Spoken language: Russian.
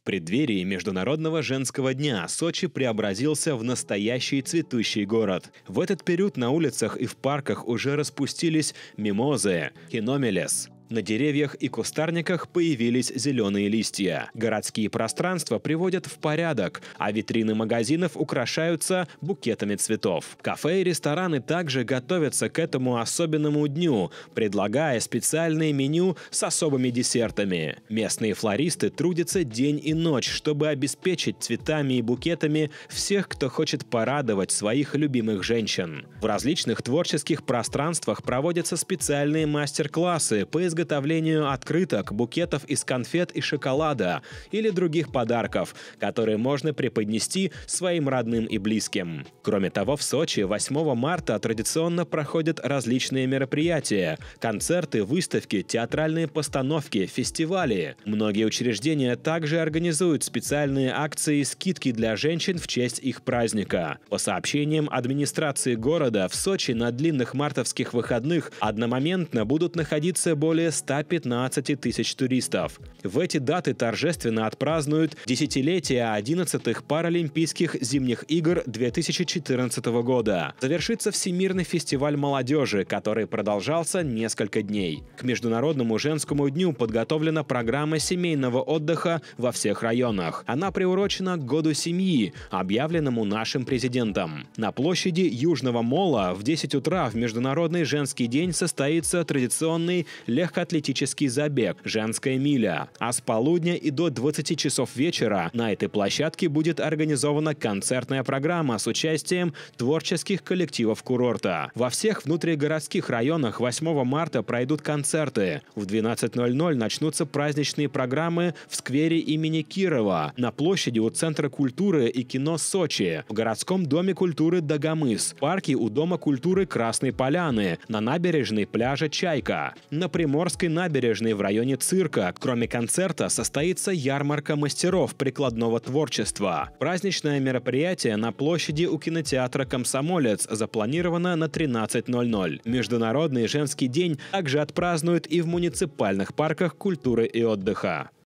В преддверии Международного женского дня Сочи преобразился в настоящий цветущий город. В этот период на улицах и в парках уже распустились мимозы, хиномелес. На деревьях и кустарниках появились зеленые листья. Городские пространства приводят в порядок, а витрины магазинов украшаются букетами цветов. Кафе и рестораны также готовятся к этому особенному дню, предлагая специальные меню с особыми десертами. Местные флористы трудятся день и ночь, чтобы обеспечить цветами и букетами всех, кто хочет порадовать своих любимых женщин. В различных творческих пространствах проводятся специальные мастер-классы по изготовлению изготовлению открыток, букетов из конфет и шоколада или других подарков, которые можно преподнести своим родным и близким. Кроме того, в Сочи 8 марта традиционно проходят различные мероприятия – концерты, выставки, театральные постановки, фестивали. Многие учреждения также организуют специальные акции и скидки для женщин в честь их праздника. По сообщениям администрации города, в Сочи на длинных мартовских выходных одномоментно будут находиться более 115 тысяч туристов. В эти даты торжественно отпразднуют десятилетие 11-х Паралимпийских зимних игр 2014 года. Завершится Всемирный фестиваль молодежи, который продолжался несколько дней. К Международному женскому дню подготовлена программа семейного отдыха во всех районах. Она приурочена к году семьи, объявленному нашим президентом. На площади Южного Мола в 10 утра в Международный женский день состоится традиционный легко легкоатлетический забег «Женская миля». А с полудня и до 20 часов вечера на этой площадке будет организована концертная программа с участием творческих коллективов курорта. Во всех внутригородских районах 8 марта пройдут концерты. В 12.00 начнутся праздничные программы в сквере имени Кирова, на площади у Центра культуры и кино Сочи, в городском доме культуры Дагомыс, парке у Дома культуры Красной Поляны, на набережной пляжа Чайка. Напрямую Черноморской набережной в районе цирка. Кроме концерта состоится ярмарка мастеров прикладного творчества. Праздничное мероприятие на площади у кинотеатра «Комсомолец» запланировано на 13.00. Международный женский день также отпразднуют и в муниципальных парках культуры и отдыха.